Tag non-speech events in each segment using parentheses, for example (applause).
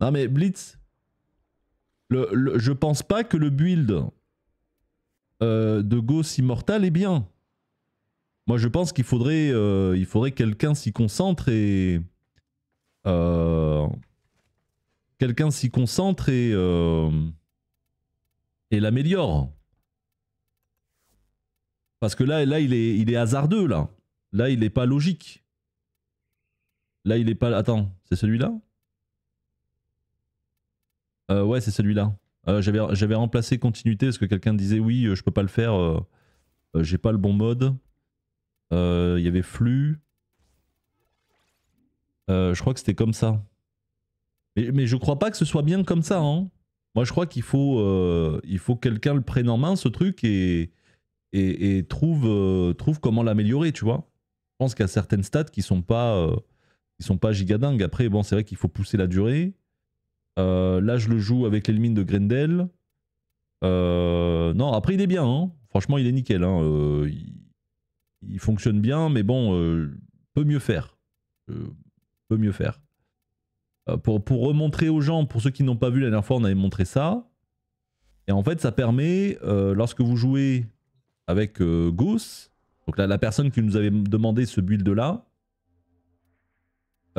Non mais Blitz, je pense pas que le build euh, de Ghost Immortal est bien. Moi je pense qu'il faudrait, euh, quelqu'un s'y concentre et... Euh, quelqu'un s'y concentre et... et l'améliore. Parce que là, là il, est, il est hasardeux là. Là il n'est pas logique. Là il est pas... Attends, c'est celui-là euh, ouais, c'est celui-là. Euh, j'avais remplacé continuité parce que quelqu'un disait oui, euh, je peux pas le faire, j'ai pas le bon mode. Il y avait flux. je crois que c'était comme ça. Mais, mais, je crois pas que ce soit bien comme ça. Hein. Moi, je crois qu'il faut, faut que quelqu'un le prenne en main, ce truc, et, et, trouve, trouve comment l'améliorer, tu vois. Je pense qu'il y a certaines stats qui sont pas, qui sont pas Après, bon, c'est vrai qu'il faut pousser la durée. Euh, là, je le joue avec l'élimine de Grendel. Euh, non, après, il est bien. Hein. Franchement, il est nickel. Hein. Euh, il, fonctionne bien, mais bon, peut mieux faire. peut mieux faire. pour, pour remontrer aux gens, pour ceux qui n'ont pas vu la dernière fois, on avait montré ça. Et en fait, ça permet, lorsque vous jouez avec Goose, donc la, la personne qui nous avait demandé ce build-là,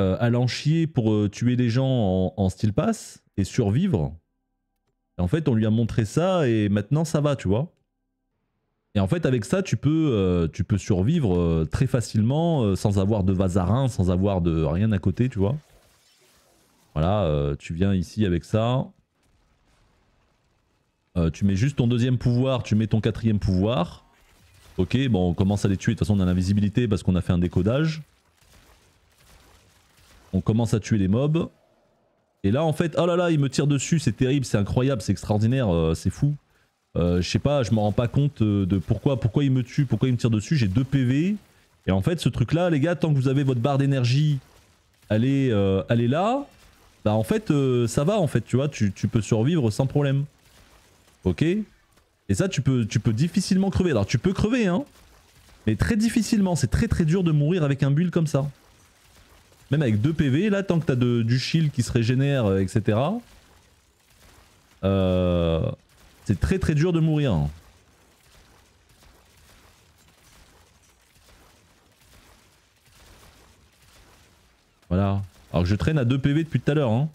euh, allant chier pour euh, tuer les gens en, style pass et survivre. en fait, on lui a montré ça et maintenant ça va, tu vois. Et en fait, avec ça, tu peux, euh, tu peux survivre très facilement sans avoir de vazarin sans avoir de rien à côté, tu vois. Voilà, tu viens ici avec ça. tu mets juste ton deuxième pouvoir, tu mets ton quatrième pouvoir. Ok, bon, on commence à les tuer. De toute façon, on a l'invisibilité parce qu'on a fait un décodage. On commence à tuer les mobs. Et là, en fait, oh là là, il me tire dessus, c'est terrible, c'est incroyable, c'est extraordinaire, euh, c'est fou. Euh, je sais pas, je me rends pas compte euh, de pourquoi, pourquoi il me tue, pourquoi il me tire dessus, j'ai 2 PV. Et en fait, ce truc-là, les gars, tant que vous avez votre barre d'énergie, elle, est, là, bah en fait, ça va, en fait, tu vois, tu, peux survivre sans problème. Ok Et ça, tu peux, tu peux difficilement crever. Alors, tu peux crever, hein, mais très difficilement, c'est très très dur de mourir avec un bulle comme ça. Même avec 2 PV, là, tant que t'as du shield qui se régénère, euh, etc. Euh, c'est très très dur de mourir. Voilà. Alors que je traîne à 2 PV depuis tout à l'heure. Hein.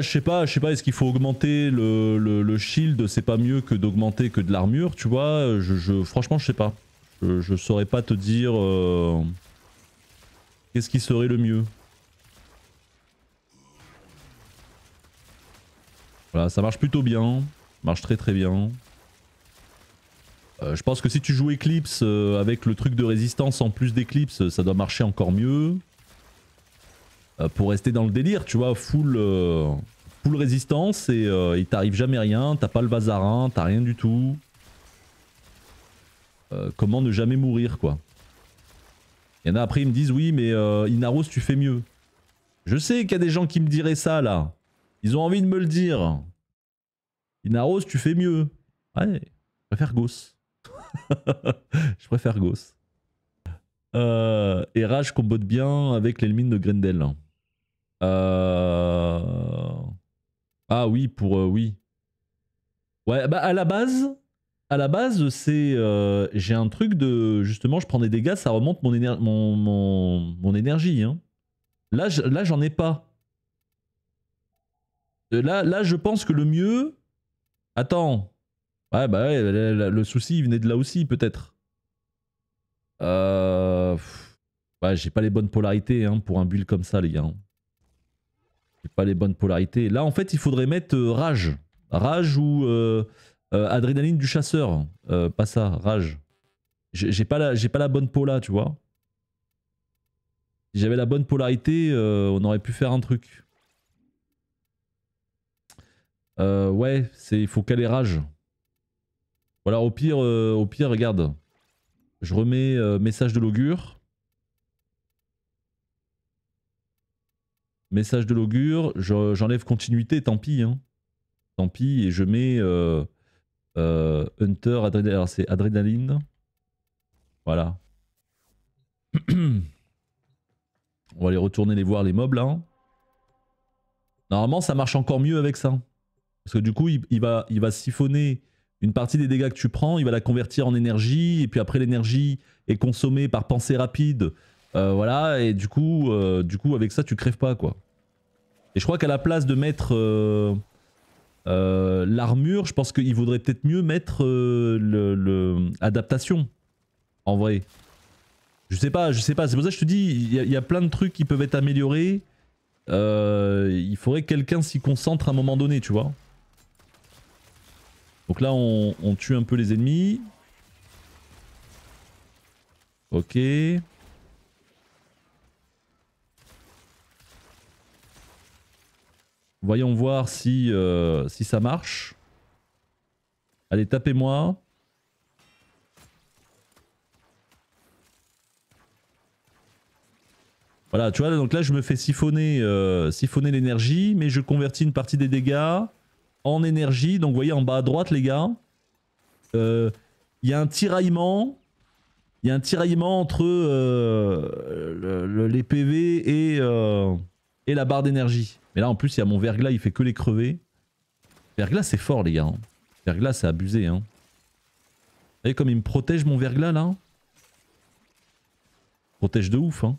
je sais pas, je sais pas, est-ce qu'il faut augmenter le, shield C'est pas mieux que d'augmenter que de l'armure, tu vois je, Franchement, je sais pas. Je, ne saurais pas te dire... Euh, qu'est-ce qui serait le mieux Voilà, ça marche plutôt bien. Marche très très bien. Euh, je pense que si tu joues Eclipse euh, avec le truc de résistance en plus d'Eclipse, ça doit marcher encore mieux. Euh, pour rester dans le délire, tu vois, full, euh, full résistance et euh, il t'arrive jamais rien, t'as pas le bazarin, t'as rien du tout. comment ne jamais mourir, quoi. Il y en a après, ils me disent oui, mais Inaros, tu fais mieux. Je sais qu'il y a des gens qui me diraient ça là. Ils ont envie de me le dire. Inaros, tu fais mieux. Ouais, je préfère goss. (laughs) je préfère goss. et Rage combotte bien avec les mines de Grendel. Euh, ah oui, pour... Euh, oui. Ouais, bah à la base, à la base, c'est euh, j'ai un truc de justement, je prends des dégâts, ça remonte mon, mon, énergie. Hein. Là, j'en ai pas. Là, là, je pense que le mieux. Attends. Ouais, bah le, souci, il venait de là aussi, peut-être. Ouais, j'ai pas les bonnes polarités hein, pour un build comme ça, les gars. Hein pas les bonnes polarités. Là, en fait, il faudrait mettre euh, rage. Rage ou euh, euh, adrénaline du chasseur. pas ça, rage. J'ai pas, la, pas la bonne pola, tu vois. Si j'avais la bonne polarité, on aurait pu faire un truc. ouais, il faut caler rage. Voilà, au pire, au pire, regarde. Je remets message de l'augure. Message de l'augure, j'enlève continuité, tant pis. Hein. Tant pis, et je mets euh, euh, Hunter, adrénaline, c'est adrénaline. Voilà. (clears throat) On va aller retourner les voir, les mobs là. Hein. Normalement, ça marche encore mieux avec ça. Parce que du coup, il, va, il va siphonner une partie des dégâts que tu prends, il va la convertir en énergie, et puis après l'énergie est consommée par pensée rapide, euh, voilà, et du coup, euh, du coup, avec ça, tu crèves pas, quoi. Et je crois qu'à la place de mettre euh, l'armure, je pense qu'il vaudrait peut-être mieux mettre le, en vrai. Je sais pas, je sais pas. C'est pour ça que je te dis, il y, a plein de trucs qui peuvent être améliorés. il faudrait que quelqu'un s'y concentre à un moment donné, tu vois. Donc là, on tue un peu les ennemis. Ok. Voyons voir si, euh, si ça marche. Allez, tapez-moi. Voilà, tu vois, donc là je me fais siphonner, euh, siphonner l'énergie, mais je convertis une partie des dégâts en énergie. Donc vous voyez en bas à droite les gars, euh, il y a un tiraillement. Il y a un tiraillement entre les PV et et la barre d'énergie. Mais là en plus il y a mon verglas, il fait que les crever. Verglas c'est fort les gars. Hein. Verglas c'est abusé. Hein. Vous voyez comme il me protège mon verglas là hein. Protège de ouf. Hein.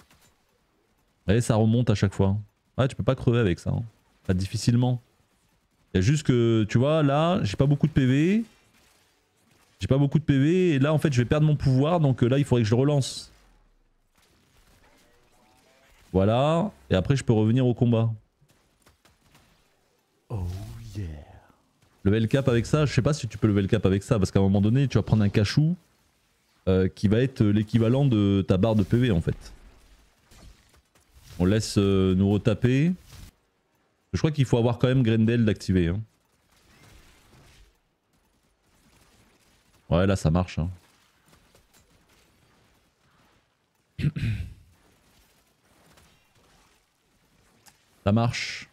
Vous voyez ça remonte à chaque fois. Ouais tu peux pas crever avec ça. Pas difficilement. Il y a juste que tu vois là j'ai pas beaucoup de PV. J'ai pas beaucoup de PV et là en fait je vais perdre mon pouvoir donc euh, là il faudrait que je relance. Voilà. Et après, je peux revenir au combat. Oh yeah. Level cap avec ça, je sais pas si tu peux level cap avec ça, parce qu'à un moment donné, tu vas prendre un cachou euh, qui va être l'équivalent de ta barre de PV en fait. On laisse euh, nous retaper. Je crois qu'il faut avoir quand même Grendel d'activer. Hein. Ouais, là ça marche. Hein. (clears throat) marche.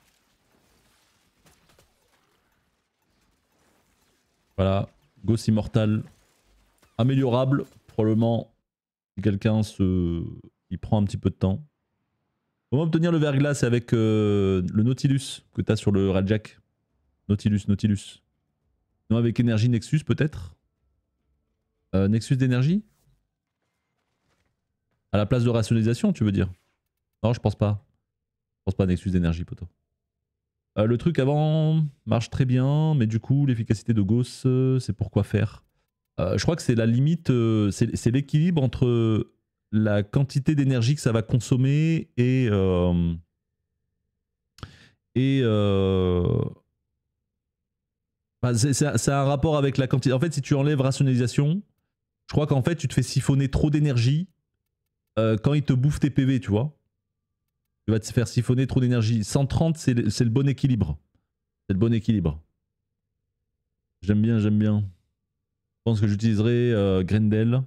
Voilà, Ghost Immortal améliorable. Probablement, quelqu'un se... Il prend un petit peu de temps. Comment obtenir le verglas glace avec euh, le Nautilus que as sur le Radjack. Nautilus, Nautilus. Non, avec énergie Nexus peut-être euh, Nexus d'énergie À la place de rationalisation, tu veux dire Non, je pense pas pense pas d'excuse d'énergie, poto. Euh, le truc avant marche très bien, mais du coup, l'efficacité de Gauss, euh, c'est c'est pourquoi faire euh, Je crois que c'est la limite, c'est l'équilibre entre la quantité d'énergie que ça va consommer et. et. c'est un rapport avec la quantité. En fait, si tu enlèves rationalisation, je crois qu'en fait, tu te fais siphonner trop d'énergie quand il te bouffe tes PV, tu vois. Tu vas te faire siphonner trop d'énergie. 130, c'est le, bon équilibre. C'est le bon équilibre. J'aime bien, j'aime bien. Je pense que j'utiliserai euh, Grendel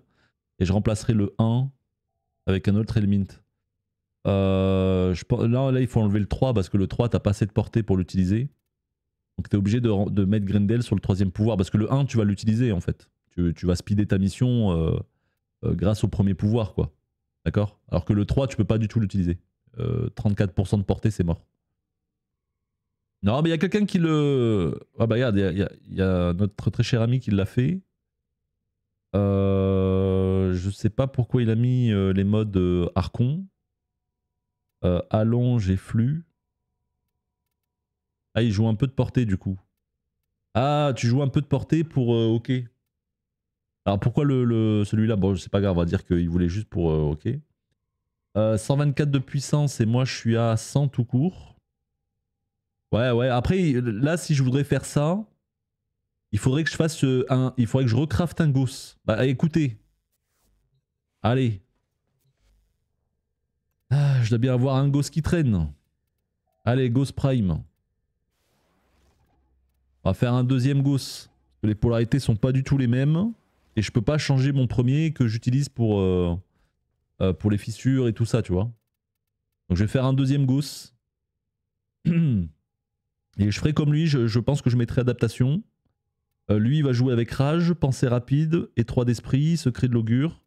et je remplacerai le 1 avec un autre Element. Euh, là, il faut enlever le 3 parce que le 3, t'as pas assez de portée pour l'utiliser. Donc tu es obligé de, mettre Grendel sur le troisième pouvoir parce que le 1, tu vas l'utiliser en fait. Tu, vas speeder ta mission euh, grâce au premier pouvoir, quoi. D'accord Alors que le 3, tu peux pas du tout l'utiliser. 34% euh, de portée, c'est mort. Non, mais il y a quelqu'un qui le... Ah bah regarde, il y, a notre très cher ami qui l'a fait. Euh, je sais pas pourquoi il a mis euh, les modes Arcon. allonge et flux. Ah, il joue un peu de portée du coup. Ah, tu joues un peu de portée pour... ok. Alors pourquoi le, celui-là Bon, je sais pas grave, on va dire qu'il voulait juste pour... ok. 124 euh, de puissance et moi je suis à 100 tout court. Ouais, ouais. Après, là, si je voudrais faire ça, il faudrait que je fasse euh, un... Il faudrait que je recrafte un gosse. Bah écoutez. Allez. Ah, je dois bien avoir un gosse qui traîne. Allez, gosse prime. On va faire un deuxième gosse. Les polarités sont pas du tout les mêmes. Et je peux pas changer mon premier que j'utilise pour... Euh, euh, pour les fissures et tout ça, tu vois. Donc je vais faire un deuxième gousse. (clears throat) et je ferai comme lui, je, pense que je mettrai adaptation. Euh, lui, il va jouer avec rage, pensée rapide, étroit d'esprit, secret de l'augure.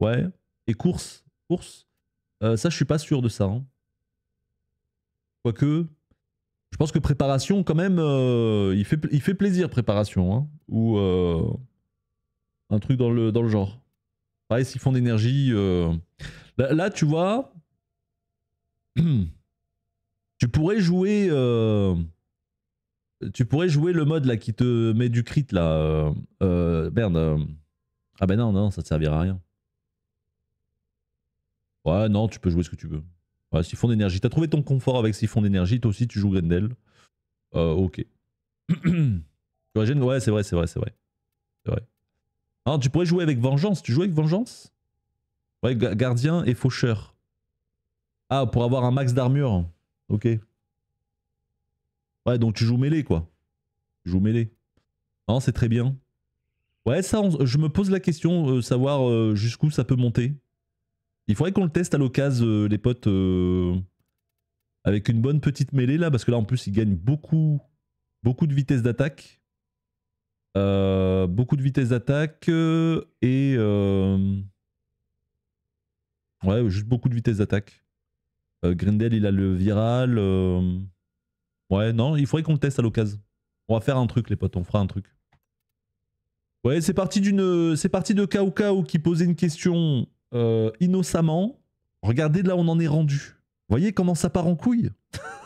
Ouais. Et course. Course. Euh, ça, je suis pas sûr de ça. Hein. Quoique, je pense que préparation, quand même, il, fait, il fait plaisir, préparation. Hein. ou un truc dans le, dans le genre. Pareil, s'ils font d'énergie. Euh, là, tu vois. (clears throat) tu pourrais jouer. Euh, tu pourrais jouer le mode là qui te met du crit là. Euh... euh merde. Ah ben non, non, ça te servira à rien. Ouais, non, tu peux jouer ce que tu veux. Ouais, siphon d'énergie. T'as trouvé ton confort avec siphon d'énergie, toi aussi tu joues Grendel. ok. (clears throat) ouais, c'est vrai, c'est vrai, c'est vrai. C'est vrai. Alors tu pourrais jouer avec Vengeance. Tu joues avec Vengeance Ouais, Gardien et Faucheur. Ah, pour avoir un max d'armure. Ok. Ouais, donc tu joues mêlée, quoi. Tu joues mêlée. Non, c'est très bien. Ouais, ça, je me pose la question, euh, savoir euh, jusqu'où ça peut monter. Il faudrait qu'on le teste à l'occasion, euh, les potes, avec une bonne petite mêlée, là, parce que là, en plus, il gagne beaucoup, beaucoup de vitesse d'attaque. Euh, beaucoup de vitesse d'attaque euh, et... Euh, ouais, juste beaucoup de vitesse d'attaque. Grindel, il a le viral. Ouais, non, il faudrait qu'on le teste à l'occasion. On va faire un truc, les potes, on fera un truc. Ouais, c'est parti d'une, c'est parti de Kao qui posait une question innocemment. Regardez là, on en est rendu. Voyez comment ça part en couille (laughs)